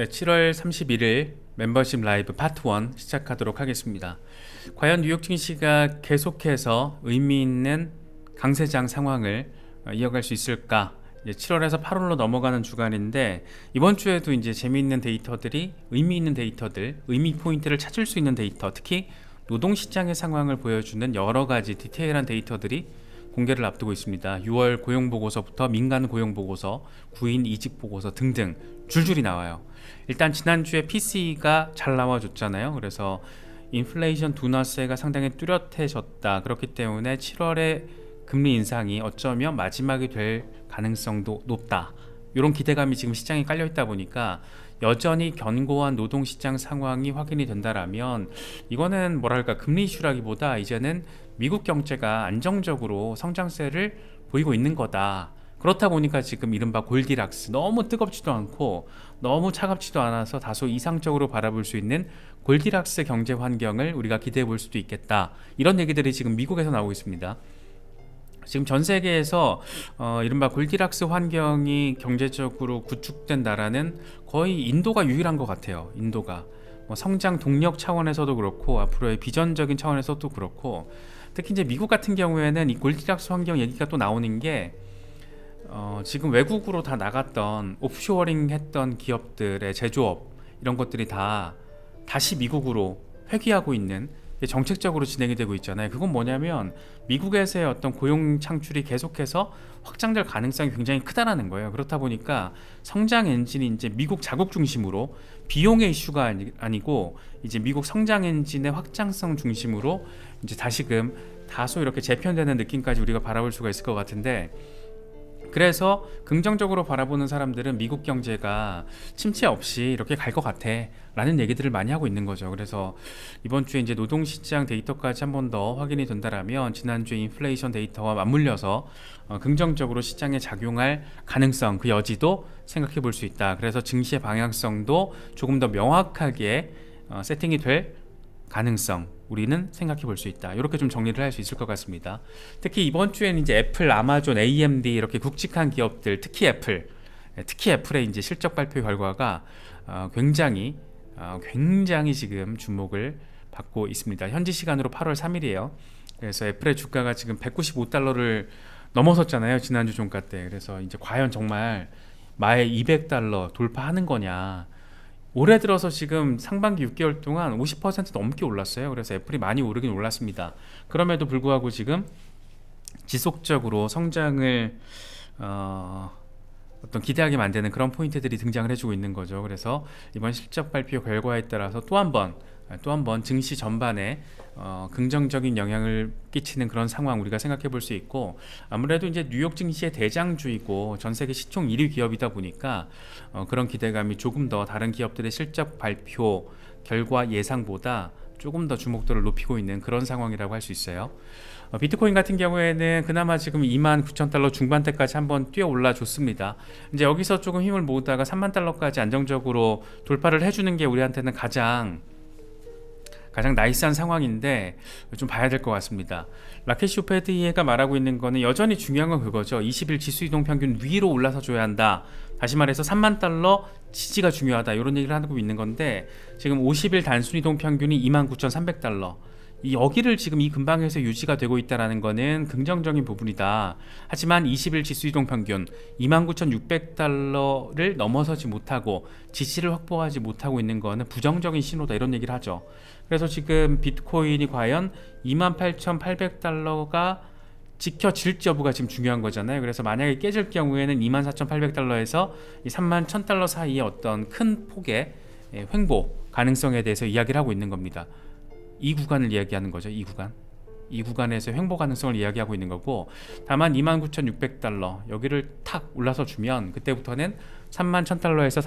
네, 7월 31일 멤버십 라이브 파트 1 시작하도록 하겠습니다. 과연 뉴욕 증시가 계속해서 의미 있는 강세장 상황을 어, 이어갈 수 있을까? 7월에서 8월로 넘어가는 주간인데 이번 주에도 이제 재미있는 데이터들이 의미 있는 데이터들, 의미 포인트를 찾을 수 있는 데이터, 특히 노동시장의 상황을 보여주는 여러 가지 디테일한 데이터들이 공개를 앞두고 있습니다. 6월 고용보고서부터 민간 고용보고서, 구인 이직보고서 등등 줄줄이 나와요. 일단 지난주에 PC가 잘 나와줬잖아요. 그래서 인플레이션 두나세가 상당히 뚜렷해졌다. 그렇기 때문에 7월에 금리 인상이 어쩌면 마지막이 될 가능성도 높다. 이런 기대감이 지금 시장에 깔려 있다 보니까 여전히 견고한 노동시장 상황이 확인이 된다라면 이거는 뭐랄까 금리 이슈라기보다 이제는 미국 경제가 안정적으로 성장세를 보이고 있는 거다. 그렇다 보니까 지금 이른바 골디락스 너무 뜨겁지도 않고 너무 차갑지도 않아서 다소 이상적으로 바라볼 수 있는 골디락스 경제 환경을 우리가 기대해 볼 수도 있겠다. 이런 얘기들이 지금 미국에서 나오고 있습니다. 지금 전 세계에서 어, 이른바 골디락스 환경이 경제적으로 구축된 나라는 거의 인도가 유일한 것 같아요. 인도가. 뭐 성장 동력 차원에서도 그렇고 앞으로의 비전적인 차원에서도 그렇고 특히 이제 미국 같은 경우에는 이 골디락스 환경 얘기가 또 나오는 게 어, 지금 외국으로 다 나갔던 오프쇼어링 했던 기업들의 제조업 이런 것들이 다 다시 미국으로 회귀하고 있는 정책적으로 진행이 되고 있잖아요. 그건 뭐냐면 미국에서의 어떤 고용 창출이 계속해서 확장될 가능성이 굉장히 크다라는 거예요. 그렇다 보니까 성장 엔진이 이제 미국 자국 중심으로 비용의 이슈가 아니, 고 이제 미국 성장 엔진의 확장성 중심으로 이제 다시금 다소 이렇게 재편되는 느낌까지 우리가 바라볼 수가 있을 것 같은데 그래서 긍정적으로 바라보는 사람들은 미국 경제가 침체 없이 이렇게 갈 것 같아 라는 얘기들을 많이 하고 있는 거죠 그래서 이번 주에 이제 노동시장 데이터까지 한 번 더 확인이 된다라면 지난주에 인플레이션 데이터와 맞물려서 어, 긍정적으로 시장에 작용할 가능성 그 여지도 생각해 볼 수 있다 그래서 증시의 방향성도 조금 더 명확하게 어, 세팅이 될 가능성 우리는 생각해 볼 수 있다 이렇게 좀 정리를 할 수 있을 것 같습니다 특히 이번 주에는 이제 애플, 아마존, AMD 이렇게 굵직한 기업들 특히 애플 네, 특히 애플의 이제 실적 발표 결과가 어, 굉장히 어, 굉장히 지금 주목을 받고 있습니다 현지 시간으로 8월 3일이에요 그래서 애플의 주가가 지금 195달러를 넘어섰잖아요 지난주 종가 때 그래서 이제 과연 정말 마에 200달러 돌파하는 거냐 올해 들어서 지금 상반기 6개월 동안 50% 넘게 올랐어요. 그래서 애플이 많이 오르긴 올랐습니다. 그럼에도 불구하고 지금 지속적으로 성장을 어, 어떤 기대하게 만드는 그런 포인트들이 등장을 해주고 있는 거죠. 그래서 이번 실적 발표 결과에 따라서 또한번 예, 또 한번 증시 전반에 어, 긍정적인 영향을 끼치는 그런 상황 우리가 생각해 볼 수 있고 아무래도 이제 뉴욕 증시의 대장주이고 전 세계 시총 1위 기업이다 보니까 어, 그런 기대감이 조금 더 다른 기업들의 실적 발표 결과 예상보다 조금 더 주목도를 높이고 있는 그런 상황이라고 할 수 있어요. 어, 비트코인 같은 경우에는 그나마 지금 2만 9천 달러 중반대까지 한번 뛰어 올라줬습니다. 이제 여기서 조금 힘을 모으다가 3만 달러까지 안정적으로 돌파를 해주는 게 우리한테는 가장 가장 나이스한 상황인데 좀 봐야 될 것 같습니다. 라켓 쇼페드이가 말하고 있는 거는 여전히 중요한 건 그거죠. 20일 지수 이동 평균 위로 올라서 줘야 한다. 다시 말해서 3만 달러 지지가 중요하다. 이런 얘기를 하고 있는 건데 지금 50일 단순 이동 평균이 29,300달러. 이 여기를 지금 이 근방에서 유지가 되고 있다라는 거는 긍정적인 부분이다. 하지만 20일 지수 이동 평균 29,600달러를 넘어서지 못하고 지시를 확보하지 못하고 있는 거는 부정적인 신호다 이런 얘기를 하죠. 그래서 지금 비트코인이 과연 28,800달러가 지켜질지 여부가 지금 중요한 거잖아요 그래서 만약에 깨질 경우에는 24,800달러에서 31,000달러 사이의 어떤 큰 폭의 예, 횡보 가능성에 대해서 이야기를 하고 있는 겁니다 이 구간을 이야기하는 거죠 이 구간 이 구간에서 횡보 가능성을 이야기하고 있는 거고 다만 29,600달러 여기를 탁 올라서 주면 그때부터는 31,000달러에서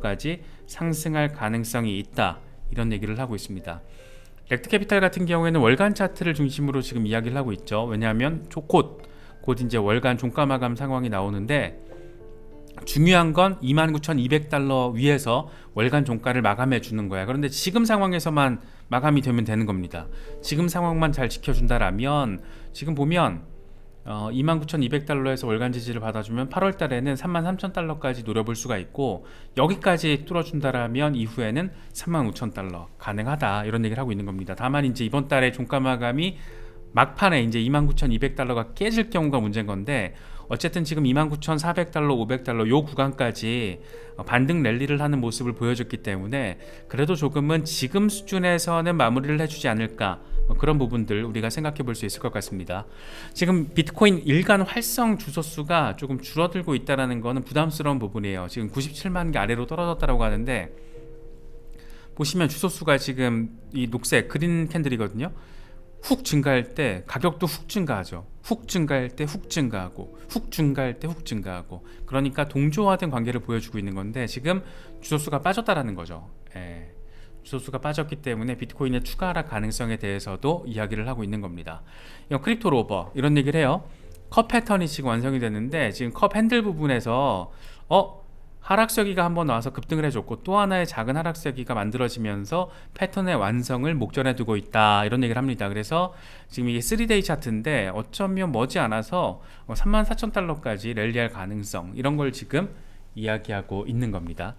32,400달러까지 상승할 가능성이 있다 이런 얘기를 하고 있습니다. 렉트캐피탈 같은 경우에는 월간 차트를 중심으로 지금 이야기를 하고 있죠. 왜냐하면 곧곧 곧 이제 월간 종가 마감 상황이 나오는데 중요한 건 29,200달러 위에서 월간 종가를 마감해 주는 거야. 그런데 지금 상황에서만 마감이 되면 되는 겁니다. 지금 상황만 잘 지켜준다라면 지금 보면 어, 29,200달러에서 월간 지지를 받아주면 8월 달에는 33,000달러까지 노려볼 수가 있고 여기까지 뚫어준다라면 이후에는 35,000달러 가능하다 이런 얘기를 하고 있는 겁니다. 다만 이제 이번 달에 종가 마감이 막판에 이제 29,200달러가 깨질 경우가 문제인 건데 어쨌든 지금 29,400달러, 500달러 요 구간까지 반등 랠리를 하는 모습을 보여줬기 때문에 그래도 조금은 지금 수준에서는 마무리를 해주지 않을까 뭐 그런 부분들 우리가 생각해 볼 수 있을 것 같습니다. 지금 비트코인 일간 활성 주소수가 조금 줄어들고 있다는 것은 부담스러운 부분이에요. 지금 97만 개 아래로 떨어졌다고 하는데 보시면 주소수가 지금 이 녹색 그린 캔들이거든요. 훅 증가할 때 가격도 훅 증가하죠. 훅 증가할 때 훅 증가하고 훅 증가할 때 훅 증가하고 그러니까 동조화된 관계를 보여주고 있는 건데 지금 주소수가 빠졌다라는 거죠. 예. 주소수가 빠졌기 때문에 비트코인의 추가 하락 가능성에 대해서도 이야기를 하고 있는 겁니다. 크립토 로버 이런 얘기를 해요. 컵 패턴이 지금 완성이 됐는데 지금 컵 핸들 부분에서 어 하락세기가 한번 와서 급등을 해줬고 또 하나의 작은 하락세기가 만들어지면서 패턴의 완성을 목전에 두고 있다 이런 얘기를 합니다 그래서 지금 이게 3데이 차트인데 어쩌면 머지않아서 3 뭐 4 0달러까지 랠리할 가능성 이런 걸 지금 이야기하고 있는 겁니다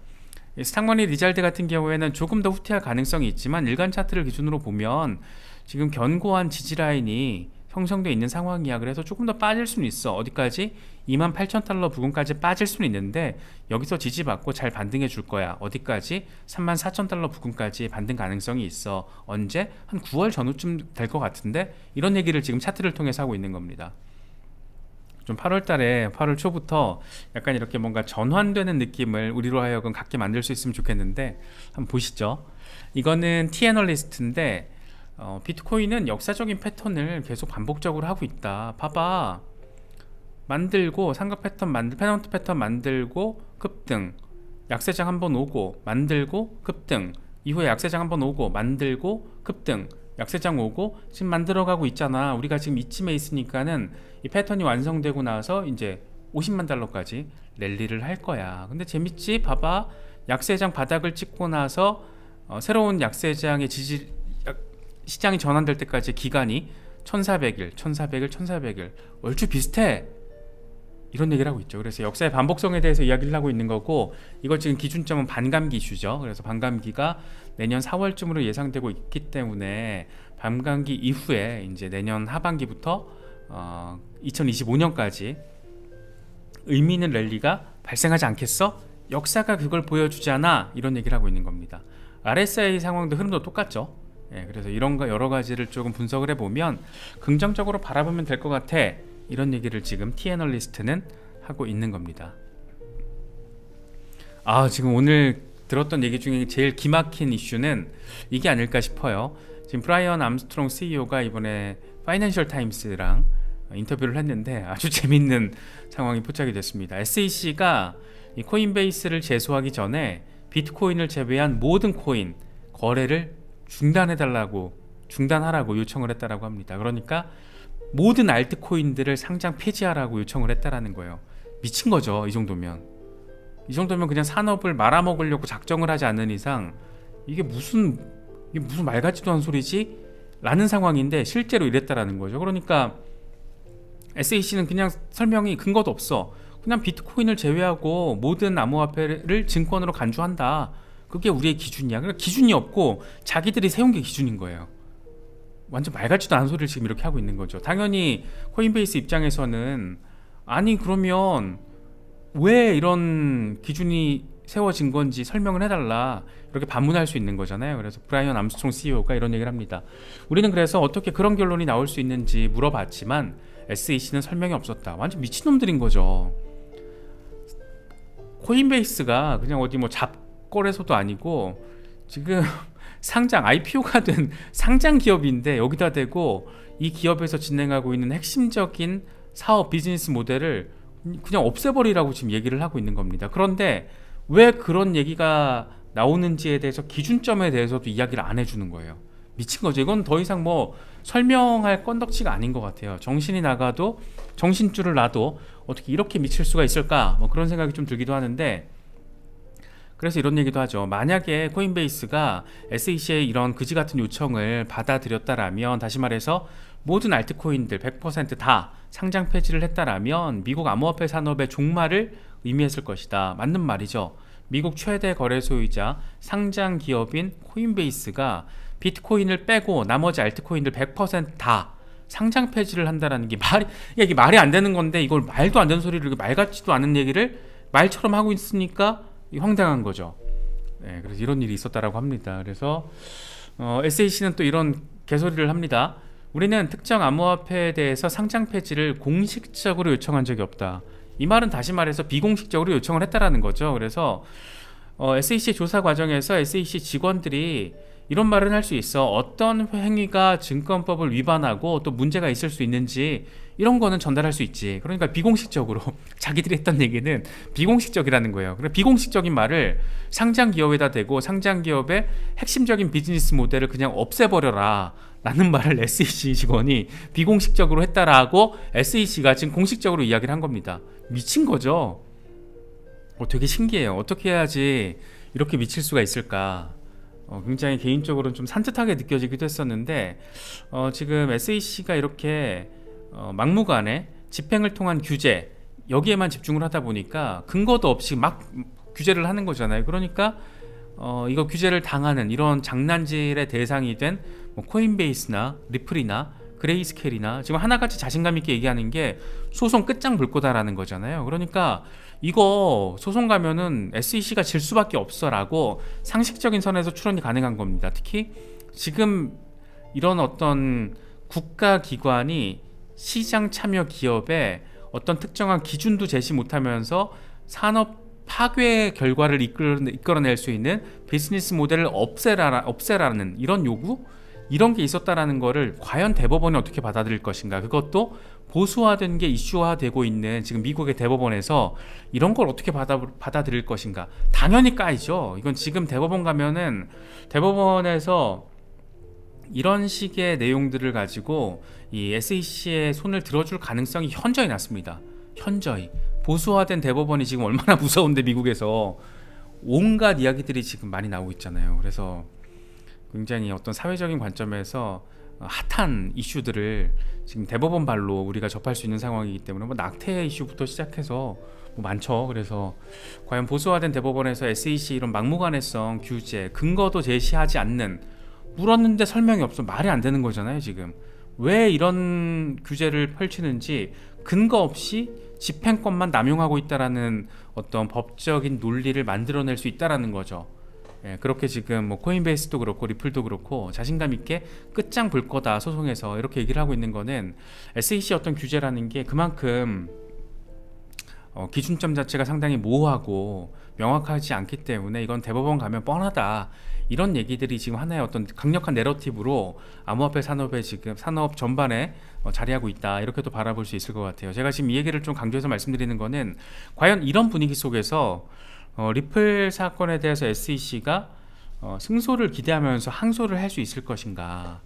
스탁머니 리잘드 같은 경우에는 조금 더 후퇴할 가능성이 있지만 일간 차트를 기준으로 보면 지금 견고한 지지라인이 형성되어 있는 상황이야 그래서 조금 더 빠질 수는 있어 어디까지? 28,000달러 부근까지 빠질 수는 있는데 여기서 지지받고 잘 반등해 줄 거야 어디까지? 34,000달러 부근까지 반등 가능성이 있어 언제? 한 9월 전후쯤 될 것 같은데 이런 얘기를 지금 차트를 통해서 하고 있는 겁니다 좀 8월 달에 8월 초부터 약간 이렇게 뭔가 전환되는 느낌을 우리로 하여금 갖게 만들 수 있으면 좋겠는데 한번 보시죠. 이거는 티애널리스트인데 어, 비트코인은 역사적인 패턴을 계속 반복적으로 하고 있다. 봐봐. 만들고 상급 패턴 만들 패널트 패턴 만들고 급등 약세장 한번 오고 만들고 급등 이후에 약세장 한번 오고 만들고 급등 약세장 오고 지금 만들어가고 있잖아 우리가 지금 이쯤에 있으니까는 이 패턴이 완성되고 나서 이제 50만 달러까지 랠리를 할 거야 근데 재밌지 봐봐 약세장 바닥을 찍고 나서 어, 새로운 약세장의 지지 약, 시장이 전환될 때까지 기간이 1400일 1400일 1400일 얼추 비슷해 이런 얘기를 하고 있죠 그래서 역사의 반복성에 대해서 이야기를 하고 있는 거고 이걸 지금 기준점은 반감기 이슈죠 그래서 반감기가 내년 4월쯤으로 예상되고 있기 때문에 밤 감기 이후에 이제 내년 하반기부터 어, 2025년까지 의미 있는 랠리가 발생하지 않겠어? 역사가 그걸 보여주지않아 이런 얘기를 하고 있는 겁니다. RSI 상황도 흐름도 똑같죠. 예, 그래서 이런 거 여러 가지를 조금 분석을 해보면 긍정적으로 바라보면 될 것 같아 이런 얘기를 지금 티애널리스트는 하고 있는 겁니다. 아 지금 오늘 들었던 얘기 중에 제일 기막힌 이슈는 이게 아닐까 싶어요. 지금 브라이언 암스트롱 CEO가 이번에 파이낸셜 타임스랑 인터뷰를 했는데 아주 재밌는 상황이 포착이 됐습니다. SEC가 코인베이스를 제소하기 전에 비트코인을 제외한 모든 코인 거래를 중단해달라고 중단하라고 요청을 했다라고 합니다. 그러니까 모든 알트코인들을 상장 폐지하라고 요청을 했다라는 거예요. 미친 거죠. 이 정도면. 이 정도면 그냥 산업을 말아먹으려고 작정을 하지 않는 이상 이게 무슨 이게 무슨 말 같지도 않은 소리지? 라는 상황인데 실제로 이랬다라는 거죠. 그러니까 SEC는 그냥 설명이 근거도 없어. 그냥 비트코인을 제외하고 모든 암호화폐를 증권으로 간주한다. 그게 우리의 기준이야. 그러니까 기준이 없고 자기들이 세운 게 기준인 거예요. 완전 말 같지도 않은 소리를 지금 이렇게 하고 있는 거죠. 당연히 코인베이스 입장에서는 아니 그러면 왜 이런 기준이 세워진 건지 설명을 해달라 이렇게 반문할 수 있는 거잖아요 그래서 브라이언 암스트롱 CEO가 이런 얘기를 합니다 우리는 그래서 어떻게 그런 결론이 나올 수 있는지 물어봤지만 SEC는 설명이 없었다 완전 미친놈들인 거죠 코인베이스가 그냥 어디 뭐 잡거래소도 아니고 지금 상장 IPO가 된 상장 기업인데 여기다 대고 이 기업에서 진행하고 있는 핵심적인 사업 비즈니스 모델을 그냥 없애버리라고 지금 얘기를 하고 있는 겁니다. 그런데 왜 그런 얘기가 나오는지에 대해서 기준점에 대해서도 이야기를 안 해주는 거예요. 미친 거죠. 이건 더 이상 뭐 설명할 건덕지가 아닌 것 같아요. 정신이 나가도 정신줄을 놔도 어떻게 이렇게 미칠 수가 있을까? 뭐 그런 생각이 좀 들기도 하는데 그래서 이런 얘기도 하죠. 만약에 코인베이스가 SEC의 이런 그지 같은 요청을 받아들였다라면 다시 말해서 모든 알트코인들 100%다 상장 폐지를 했다라면 미국 암호화폐 산업의 종말을 의미했을 것이다. 맞는 말이죠. 미국 최대 거래소이자 상장 기업인 코인베이스가 비트코인을 빼고 나머지 알트코인들 100%다 상장 폐지를 한다라는 게 말이 이게 말이 안 되는 건데 이걸 말도 안 되는 소리를 말 같지도 않은 얘기를 말처럼 하고 있으니까 황당한 거죠. 네, 그래서 이런 일이 있었다라고 합니다. 그래서 어, s e c 는또 이런 개소리를 합니다. 우리는 특정 암호화폐에 대해서 상장 폐지를 공식적으로 요청한 적이 없다. 이 말은 다시 말해서 비공식적으로 요청을 했다라는 거죠. 그래서 어, SEC 조사 과정에서 SEC 직원들이 이런 말은 할 수 있어 어떤 행위가 증권법을 위반하고 또 문제가 있을 수 있는지 이런 거는 전달할 수 있지 그러니까 비공식적으로 자기들이 했던 얘기는 비공식적이라는 거예요 그래서 그러니까 비공식적인 말을 상장 기업에다 대고 상장 기업의 핵심적인 비즈니스 모델을 그냥 없애버려라 라는 말을 SEC 직원이 비공식적으로 했다라고 SEC가 지금 공식적으로 이야기를 한 겁니다 미친 거죠 어, 되게 신기해요 어떻게 해야지 이렇게 미칠 수가 있을까 어, 굉장히 개인적으로는 좀 산뜻하게 느껴지기도 했었는데 어, 지금 SEC가 이렇게 어, 막무가내 집행을 통한 규제 여기에만 집중을 하다 보니까 근거도 없이 막 규제를 하는 거잖아요. 그러니까 어, 이거 규제를 당하는 이런 장난질의 대상이 된뭐 코인베이스나 리플이나 그레이스케일이나 지금 하나같이 자신감 있게 얘기하는 게 소송 끝장 볼 거다라는 거잖아요. 그러니까 이거 소송 가면은 SEC가 질 수밖에 없어라고 상식적인 선에서 추론이 가능한 겁니다. 특히 지금 이런 어떤 국가 기관이 시장 참여 기업에 어떤 특정한 기준도 제시 못하면서 산업 파괴 결과를 이끌어낼 수 있는 비즈니스 모델을 없애라, 없애라는 이런 요구? 이런 게 있었다라는 거를 과연 대법원이 어떻게 받아들일 것인가 그것도 보수화된 게 이슈화되고 있는 지금 미국의 대법원에서 이런 걸 어떻게 받아, 받아들일 것인가 당연히 까이죠 이건 지금 대법원 가면은 대법원에서 이런 식의 내용들을 가지고 이 SEC의 손을 들어줄 가능성이 현저히 낮습니다 현저히 보수화된 대법원이 지금 얼마나 무서운데 미국에서 온갖 이야기들이 지금 많이 나오고 있잖아요 그래서 굉장히 어떤 사회적인 관점에서 어, 핫한 이슈들을 지금 대법원 발로 우리가 접할 수 있는 상황이기 때문에 뭐 낙태 이슈부터 시작해서 뭐 많죠. 그래서 과연 보수화된 대법원에서 SEC 이런 막무가내성 규제 근거도 제시하지 않는 물었는데 설명이 없어 말이 안 되는 거잖아요. 지금 왜 이런 규제를 펼치는지 근거 없이 집행권만 남용하고 있다라는 어떤 법적인 논리를 만들어낼 수 있다라는 거죠. 예, 그렇게 지금 뭐 코인베이스도 그렇고 리플도 그렇고 자신감 있게 끝장 볼 거다 소송에서 이렇게 얘기를 하고 있는 거는 SEC 어떤 규제라는 게 그만큼 어, 기준점 자체가 상당히 모호하고 명확하지 않기 때문에 이건 대법원 가면 뻔하다 이런 얘기들이 지금 하나의 어떤 강력한 내러티브로 암호화폐 산업의 지금 산업 전반에 어, 자리하고 있다 이렇게도 바라볼 수 있을 것 같아요 제가 지금 이 얘기를 좀 강조해서 말씀드리는 거는 과연 이런 분위기 속에서 어, 리플 사건에 대해서 SEC가 어, 승소를 기대하면서 항소를 할 수 있을 것인가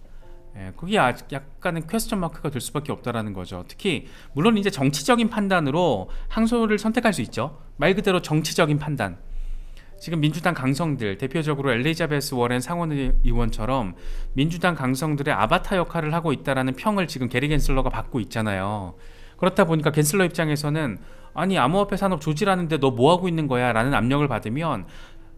예, 그게 아, 약간은 퀘스천 마크가 될 수밖에 없다라는 거죠. 특히 물론 이제 정치적인 판단으로 항소를 선택할 수 있죠. 말 그대로 정치적인 판단. 지금 민주당 강성들 대표적으로 엘리자베스 워렌 상원의원처럼 민주당 강성들의 아바타 역할을 하고 있다라는 평을 지금 게리 겐슬러가 받고 있잖아요. 그렇다 보니까 겐슬러 입장에서는 아니 암호화폐 산업 조지라는데 너 뭐 하고 있는 거야? 라는 압력을 받으면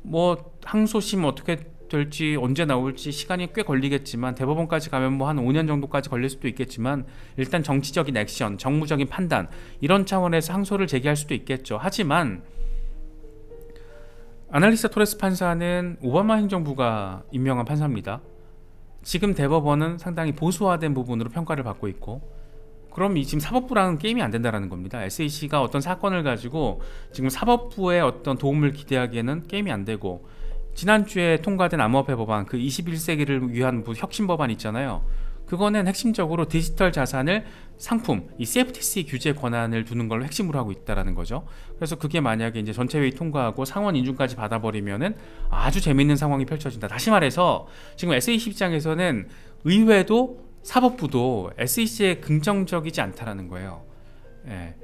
뭐 항소심 어떻게 될지 언제 나올지 시간이 꽤 걸리겠지만 대법원까지 가면 뭐 한 5년 정도까지 걸릴 수도 있겠지만 일단 정치적인 액션, 정무적인 판단 이런 차원에서 항소를 제기할 수도 있겠죠. 하지만 아날리사 토레스 판사는 오바마 행정부가 임명한 판사입니다. 지금 대법원은 상당히 보수화된 부분으로 평가를 받고 있고 그럼 지금 사법부랑 은 게임이 안 된다라는 겁니다. SEC가 어떤 사건을 가지고 지금 사법부의 어떤 도움을 기대하기에는 게임이 안 되고 지난주에 통과된 암호화폐 법안 그 21세기를 위한 혁신 법안 있잖아요. 그거는 핵심적으로 디지털 자산을 상품, 이 CFTC 규제 권한을 두는 걸 핵심으로 하고 있다는 거죠. 그래서 그게 만약에 이제 전체회의 통과하고 상원 인준까지 받아버리면은 아주 재밌는 상황이 펼쳐진다. 다시 말해서 지금 SEC 입장에서는 의회도 사법부도 SEC에 긍정적이지 않다라는 거예요. 예.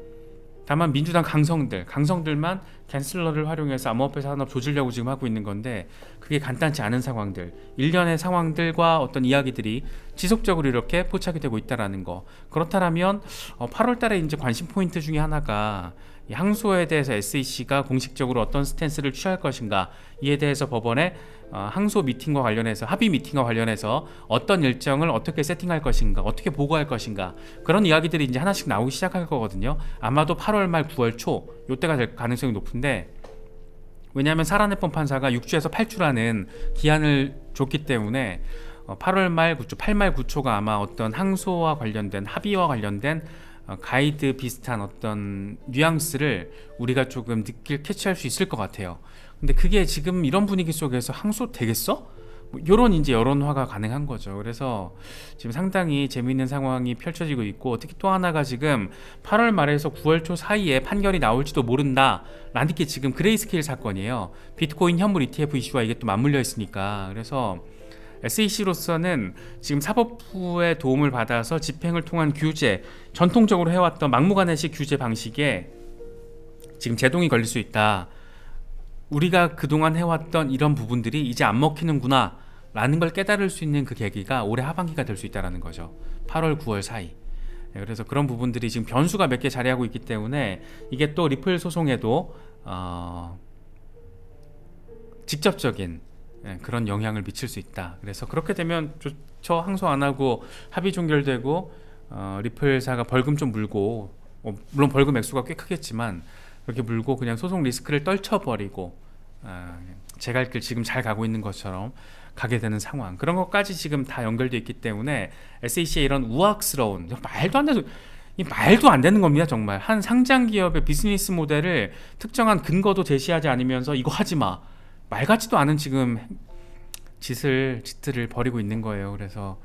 다만 민주당 강성들, 강성들만 갠슬러를 활용해서 암호화폐 산업 조질려고 지금 하고 있는 건데 그게 간단치 않은 상황들, 일련의 상황들과 어떤 이야기들이 지속적으로 이렇게 포착이 되고 있다라는 거. 그렇다면 8월달에 어, 이제 관심 포인트 중에 하나가 항소에 대해서 SEC가 공식적으로 어떤 스탠스를 취할 것인가 이에 대해서 법원에 어, 항소 미팅과 관련해서 합의 미팅과 관련해서 어떤 일정을 어떻게 세팅할 것인가 어떻게 보고할 것인가 그런 이야기들이 이제 하나씩 나오기 시작할 거거든요 아마도 8월 말 9월 초 요때가 될 가능성이 높은데 왜냐하면 사라네폰 판사가 6주에서 8주라는 기한을 줬기 때문에 8월 어, 말 9초 8말 9초가 아마 어떤 항소와 관련된 합의와 관련된 어, 가이드 비슷한 어떤 뉘앙스를 우리가 조금 느낄 캐치할 수 있을 것 같아요 근데 그게 지금 이런 분위기 속에서 항소 되겠어? 뭐 이런 이제 여론화가 가능한 거죠. 그래서 지금 상당히 재미있는 상황이 펼쳐지고 있고 특히 또 하나가 지금 8월 말에서 9월 초 사이에 판결이 나올지도 모른다라는 게 지금 그레이스케일 사건이에요. 비트코인 현물 ETF 이슈와 이게 또 맞물려 있으니까 그래서 SEC로서는 지금 사법부의 도움을 받아서 집행을 통한 규제 전통적으로 해왔던 막무가내식 규제 방식에 지금 제동이 걸릴 수 있다. 우리가 그동안 해왔던 이런 부분들이 이제 안 먹히는구나 라는 걸 깨달을 수 있는 그 계기가 올해 하반기가 될 수 있다는 거죠 8월 9월 사이 네, 그래서 그런 부분들이 지금 변수가 몇 개 자리하고 있기 때문에 이게 또 리플 소송에도 어... 직접적인 네, 그런 영향을 미칠 수 있다 그래서 그렇게 되면 저 항소 안 하고 합의 종결되고 어, 리플사가 벌금 좀 물고 어, 물론 벌금 액수가 꽤 크겠지만 그렇게 물고 그냥 소송 리스크를 떨쳐버리고 아, 제갈 길 지금 잘 가고 있는 것처럼 가게 되는 상황 그런 것까지 지금 다 연결돼 있기 때문에 SEC의 이런 우악스러운 말도 안 되는 이 말도 안 되는 겁니다 정말 한 상장 기업의 비즈니스 모델을 특정한 근거도 제시하지 않으면서 이거 하지 마 말 같지도 않은 지금 짓을 짓들을 벌이고 있는 거예요 그래서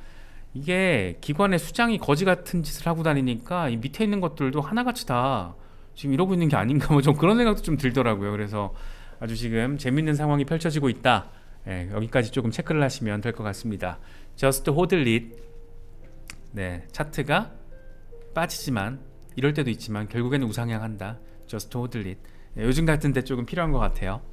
이게 기관의 수장이 거지 같은 짓을 하고 다니니까 이 밑에 있는 것들도 하나같이 다 지금 이러고 있는 게 아닌가 뭐 좀 그런 생각도 좀 들더라고요. 그래서 아주 지금 재밌는 상황이 펼쳐지고 있다. 예, 여기까지 조금 체크를 하시면 될 것 같습니다. Just hold it. 네, 차트가 빠지지만 이럴 때도 있지만 결국에는 우상향한다. Just hold it. 예, 요즘 같은 데 조금 필요한 것 같아요.